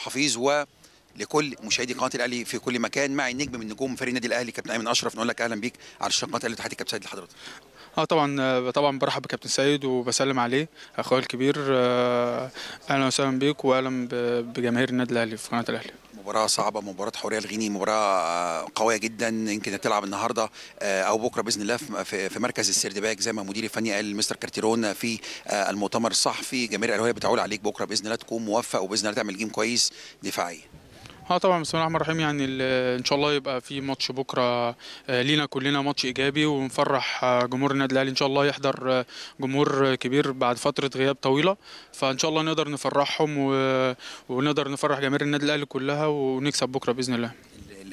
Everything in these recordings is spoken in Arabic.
حفيظ ولكل مشاهدي قناه الاهلي في كل مكان معي النجم من نجوم فريق النادي الاهلي كابتن ايمن اشرف نقول لك اهلا بيك على شاشه قناه الاهلي الكابتن كابتن سيد لحضرتك اه طبعا آه، طبعا برحب بكابتن سيد وبسلم عليه اخويا الكبير آه، اهلا وسهلا بيك واهلا بجماهير النادي الاهلي في قناه الاهلي مباراه صعبه مباراه حوريه الغيني مباراه آه، قويه جدا يمكن هتلعب النهارده آه، او بكره باذن الله في مركز السردباك زي ما مدير الفني قال مستر كارتيرون في آه، المؤتمر الصحفي جماهير الاهلي بتعول عليك بكره باذن الله تكون موفق وباذن الله تعمل جيم كويس دفاعيا اه طبعا بسم الله الرحمن الرحيم يعني ان شاء الله يبقى في ماتش بكره آه، لينا كلنا ماتش ايجابي ونفرح آه، جمهور النادي الاهلي ان شاء الله يحضر آه، جمهور كبير بعد فتره غياب طويله فان شاء الله نقدر نفرحهم ونقدر نفرح جماهير النادي الاهلي كلها ونكسب بكره باذن الله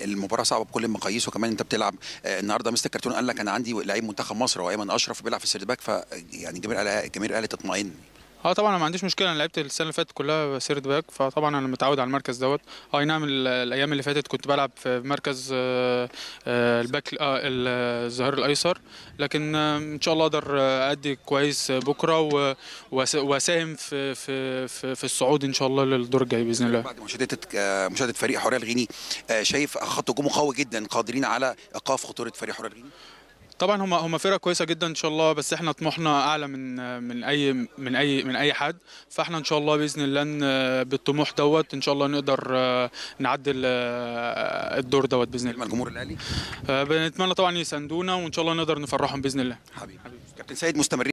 المباراه صعبه بكل المقاييس وكمان انت بتلعب النهارده مستر كرتون قال لك انا عندي لعيب منتخب مصر وايمن اشرف بيلعب في السيرد باك فيعني جماهير الاهلي تطمئن اه طبعا انا ما عنديش مشكله انا لعبت السنه اللي فاتت كلها سيرد باك فطبعا انا متعود على المركز دوت اه اي نعم الايام اللي فاتت كنت بلعب في مركز آه، آه، الباك الظهير الايسر لكن ان شاء الله اقدر ادي كويس بكره واساهم في في في, في الصعود ان شاء الله للدور الجاي باذن الله بعد مشاهده مشاهده فريق حوريه الغيني شايف خط هجومه قوي جدا قادرين على ايقاف خطوره فريق حوريه الغيني طبعا هم هم فرقه كويسه جدا ان شاء الله بس احنا طموحنا اعلى من من اي من اي من اي حد فاحنا ان شاء الله باذن الله بالطموح دوت ان شاء الله نقدر آه، نعدل آه، الدور دوت باذن الله الجمهور الاهلي آه، بنتمنى طبعا يساندونا وان شاء الله نقدر نفرحهم باذن الله حبيبي, كابتن سيد مستمر